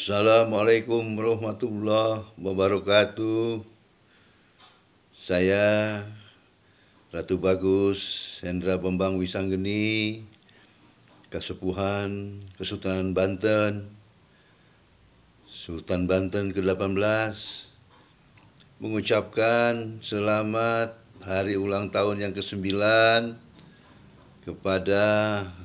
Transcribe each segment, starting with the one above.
Assalamualaikum warahmatullahi wabarakatuh. Saya Ratu Bagus Hendra Bambang Wisanggeni, Kesepuhan Kesultanan Banten, Sultan Banten ke-18, mengucapkan selamat hari ulang tahun yang ke-9 kepada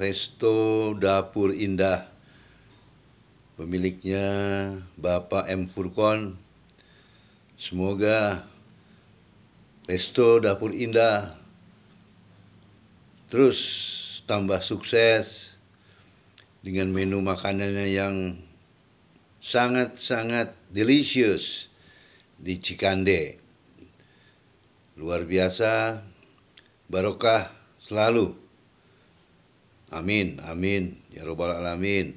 Resto Dapur Indah pemiliknya Bapak M. Furkon. Semoga resto dapur indah terus tambah sukses dengan menu makanannya yang sangat-sangat delicious di Cikande. Luar biasa, barokah selalu. Amin, amin, ya robbal alamin.